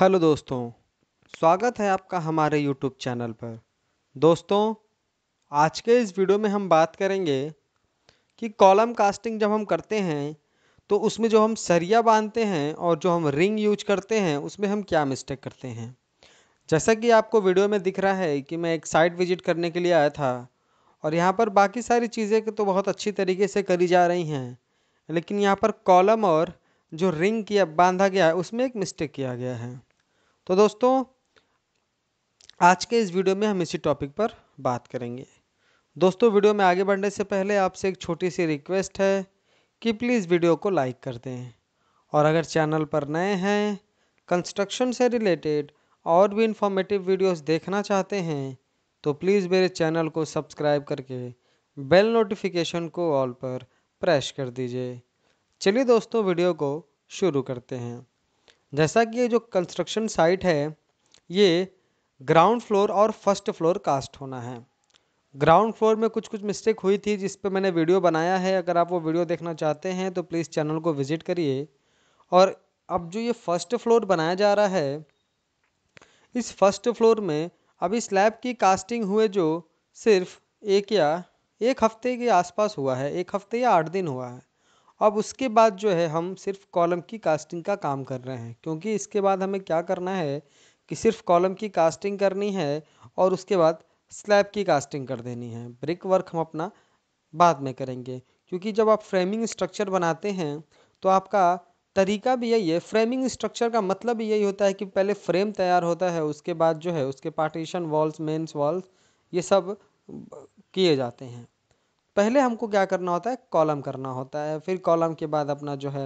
hello दोस्तों स्वागत है आपका हमारे यूट्यूब चैनल पर दोस्तों आज के इस वीडियो में हम बात करेंगे कि कॉलम कास्टिंग जब हम करते हैं तो उसमें जो हम सरिया बांधते हैं और जो हम रिंग यूज करते हैं उसमें हम क्या मिस्टेक करते हैं जैसा कि आपको वीडियो में दिख रहा है कि मैं एक साइट विजिट करने के लिए आया था और यहाँ पर बाकी सारी चीज़ें तो बहुत अच्छी तरीके से करी जा रही हैं लेकिन यहाँ पर कॉलम और जो रिंग किया बांधा गया है उसमें एक मिस्टेक किया गया है तो दोस्तों आज के इस वीडियो में हम इसी टॉपिक पर बात करेंगे दोस्तों वीडियो में आगे बढ़ने से पहले आपसे एक छोटी सी रिक्वेस्ट है कि प्लीज़ वीडियो को लाइक कर दें और अगर चैनल पर नए हैं कंस्ट्रक्शन से रिलेटेड और भी इंफॉर्मेटिव वीडियोस देखना चाहते हैं तो प्लीज़ मेरे चैनल को सब्सक्राइब करके बेल नोटिफिकेशन को ऑल पर प्रेस कर दीजिए चलिए दोस्तों वीडियो को शुरू करते हैं जैसा कि ये जो कंस्ट्रक्शन साइट है ये ग्राउंड फ्लोर और फर्स्ट फ्लोर कास्ट होना है ग्राउंड फ्लोर में कुछ कुछ मिस्टेक हुई थी जिस पर मैंने वीडियो बनाया है अगर आप वो वीडियो देखना चाहते हैं तो प्लीज़ चैनल को विज़िट करिए और अब जो ये फर्स्ट फ्लोर बनाया जा रहा है इस फर्स्ट फ्लोर में अभी स्लैब की कास्टिंग हुए जो सिर्फ एक या एक हफ्ते के आसपास हुआ है एक हफ्ते या आठ दिन हुआ है अब उसके बाद जो है हम सिर्फ कॉलम की कास्टिंग का काम कर रहे हैं क्योंकि इसके बाद हमें क्या करना है कि सिर्फ कॉलम की कास्टिंग करनी है और उसके बाद स्लैब की कास्टिंग कर देनी है ब्रिक वर्क हम अपना बाद में करेंगे क्योंकि जब आप फ्रेमिंग स्ट्रक्चर बनाते हैं तो आपका तरीका भी यही है फ्रेमिंग स्ट्रक्चर का मतलब यही होता है कि पहले फ्रेम तैयार होता है उसके बाद जो है उसके पार्टीशन वॉल्स मेन्स वॉल्स ये सब किए जाते हैं पहले हमको क्या करना होता है कॉलम करना होता है फिर कॉलम के बाद अपना जो है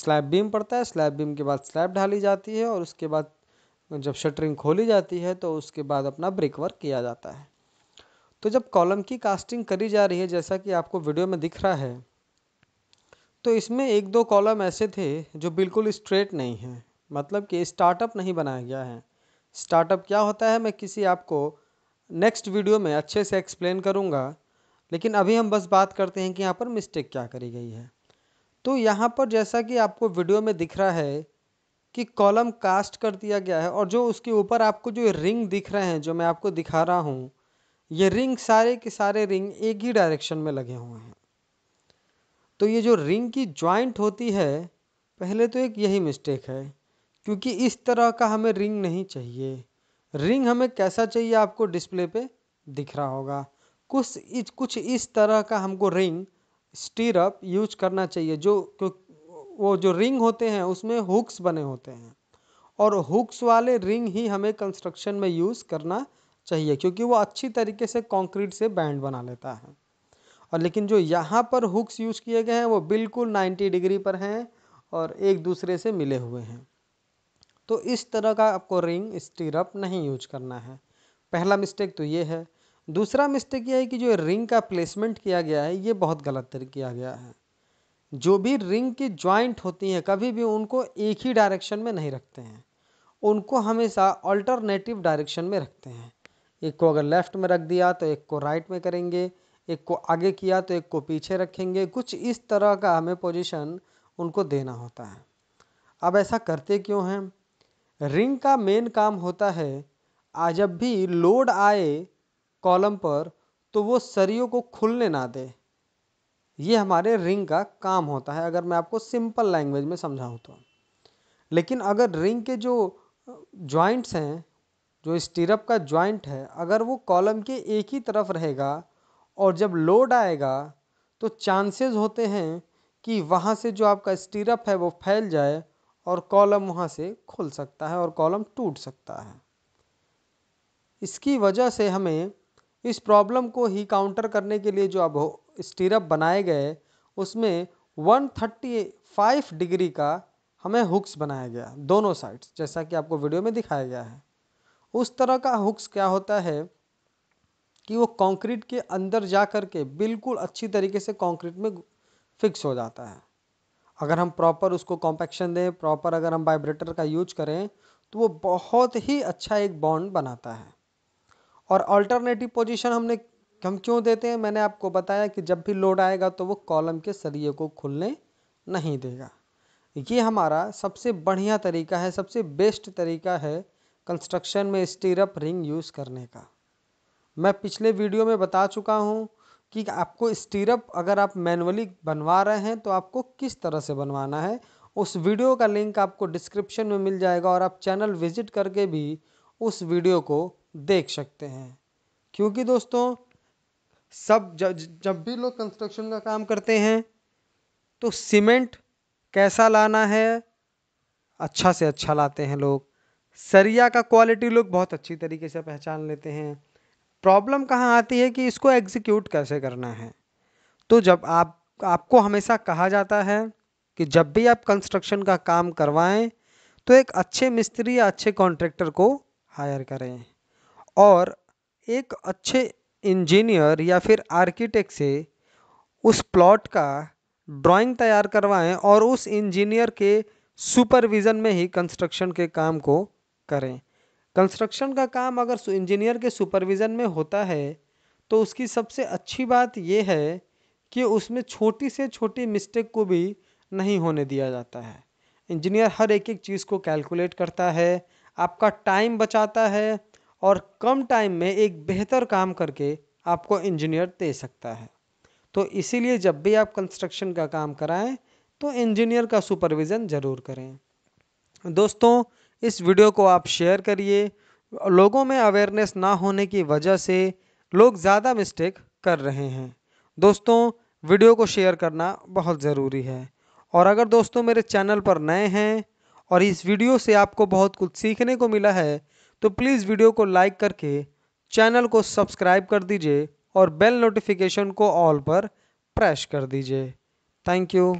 स्लैब बीम पड़ता है स्लैब बीम के बाद स्लैब ढाली जाती है और उसके बाद जब शटरिंग खोली जाती है तो उसके बाद अपना ब्रेक वर्क किया जाता है तो जब कॉलम की कास्टिंग करी जा रही है जैसा कि आपको वीडियो में दिख रहा है तो इसमें एक दो कॉलम ऐसे थे जो बिल्कुल स्ट्रेट नहीं हैं मतलब कि स्टार्टअप नहीं बनाया गया है स्टार्टअप क्या होता है मैं किसी आपको नेक्स्ट वीडियो में अच्छे से एक्सप्लेन करूँगा लेकिन अभी हम बस बात करते हैं कि यहाँ पर मिस्टेक क्या करी गई है तो यहाँ पर जैसा कि आपको वीडियो में दिख रहा है कि कॉलम कास्ट कर दिया गया है और जो उसके ऊपर आपको जो रिंग दिख रहे हैं जो मैं आपको दिखा रहा हूँ ये रिंग सारे के सारे रिंग एक ही डायरेक्शन में लगे हुए हैं तो ये जो रिंग की ज्वाइंट होती है पहले तो एक यही मिस्टेक है क्योंकि इस तरह का हमें रिंग नहीं चाहिए रिंग हमें कैसा चाहिए आपको डिस्प्ले पे दिख रहा होगा कुछ इस कुछ इस तरह का हमको रिंग स्टीरअप यूज करना चाहिए जो वो जो रिंग होते हैं उसमें हुक्स बने होते हैं और हुक्स वाले रिंग ही हमें कंस्ट्रक्शन में यूज़ करना चाहिए क्योंकि वो अच्छी तरीके से कंक्रीट से बैंड बना लेता है और लेकिन जो यहाँ पर हुक्स यूज किए गए हैं वो बिल्कुल 90 डिग्री पर हैं और एक दूसरे से मिले हुए हैं तो इस तरह का आपको रिंग स्टीरअप नहीं यूज करना है पहला मिस्टेक तो ये है दूसरा मिस्टेक ये है कि जो रिंग का प्लेसमेंट किया गया है ये बहुत गलत किया गया है जो भी रिंग की ज्वाइंट होती हैं कभी भी उनको एक ही डायरेक्शन में नहीं रखते हैं उनको हमेशा अल्टरनेटिव डायरेक्शन में रखते हैं एक को अगर लेफ्ट में रख दिया तो एक को राइट में करेंगे एक को आगे किया तो एक को पीछे रखेंगे कुछ इस तरह का हमें पोजीशन उनको देना होता है अब ऐसा करते क्यों हैं रिंग का मेन काम होता है आज जब भी लोड आए कॉलम पर तो वो सरियों को खुलने ना दे ये हमारे रिंग का काम होता है अगर मैं आपको सिंपल लैंग्वेज में समझाऊँ तो लेकिन अगर रिंग के जो जॉइंट्स हैं जो स्टीरप का जॉइंट है अगर वो कॉलम के एक ही तरफ रहेगा और जब लोड आएगा तो चांसेस होते हैं कि वहाँ से जो आपका स्टिरप है वो फैल जाए और कॉलम वहाँ से खुल सकता है और कॉलम टूट सकता है इसकी वजह से हमें इस प्रॉब्लम को ही काउंटर करने के लिए जो अब स्टीरअप बनाए गए उसमें 135 डिग्री का हमें हुक्स बनाया गया दोनों साइड्स जैसा कि आपको वीडियो में दिखाया गया है उस तरह का हुक्स क्या होता है कि वो कंक्रीट के अंदर जा कर के बिल्कुल अच्छी तरीके से कंक्रीट में फिक्स हो जाता है अगर हम प्रॉपर उसको कॉम्पैक्शन दें प्रॉपर अगर हम वाइब्रेटर का यूज करें तो वो बहुत ही अच्छा एक बॉन्ड बनाता है और अल्टरनेटिव पोजीशन हमने हम क्यों देते हैं मैंने आपको बताया कि जब भी लोड आएगा तो वो कॉलम के सरिये को खुलने नहीं देगा ये हमारा सबसे बढ़िया तरीका है सबसे बेस्ट तरीका है कंस्ट्रक्शन में स्टीरअप रिंग यूज़ करने का मैं पिछले वीडियो में बता चुका हूँ कि आपको स्टीरअप अगर आप मैनुअली बनवा रहे हैं तो आपको किस तरह से बनवाना है उस वीडियो का लिंक आपको डिस्क्रिप्शन में मिल जाएगा और आप चैनल विजिट करके भी उस वीडियो को देख सकते हैं क्योंकि दोस्तों सब जब जब भी लोग कंस्ट्रक्शन का काम करते हैं तो सीमेंट कैसा लाना है अच्छा से अच्छा लाते हैं लोग सरिया का क्वालिटी लोग बहुत अच्छी तरीके से पहचान लेते हैं प्रॉब्लम कहाँ आती है कि इसको एग्जीक्यूट कैसे करना है तो जब आप आपको हमेशा कहा जाता है कि जब भी आप कंस्ट्रक्शन का काम करवाएं तो एक अच्छे मिस्त्री या अच्छे कॉन्ट्रैक्टर को हायर करें और एक अच्छे इंजीनियर या फिर आर्किटेक्ट से उस प्लॉट का ड्राइंग तैयार करवाएं और उस इंजीनियर के सुपरविज़न में ही कंस्ट्रक्शन के काम को करें कंस्ट्रक्शन का काम अगर इंजीनियर के सुपरविज़न में होता है तो उसकी सबसे अच्छी बात यह है कि उसमें छोटी से छोटी मिस्टेक को भी नहीं होने दिया जाता है इंजीनियर हर एक एक चीज़ को कैलकुलेट करता है आपका टाइम बचाता है और कम टाइम में एक बेहतर काम करके आपको इंजीनियर दे सकता है तो इसीलिए जब भी आप कंस्ट्रक्शन का काम कराएं तो इंजीनियर का सुपरविज़न ज़रूर करें दोस्तों इस वीडियो को आप शेयर करिए लोगों में अवेयरनेस ना होने की वजह से लोग ज़्यादा मिस्टेक कर रहे हैं दोस्तों वीडियो को शेयर करना बहुत ज़रूरी है और अगर दोस्तों मेरे चैनल पर नए हैं और इस वीडियो से आपको बहुत कुछ सीखने को मिला है तो प्लीज़ वीडियो को लाइक करके चैनल को सब्सक्राइब कर दीजिए और बेल नोटिफिकेशन को ऑल पर प्रेस कर दीजिए थैंक यू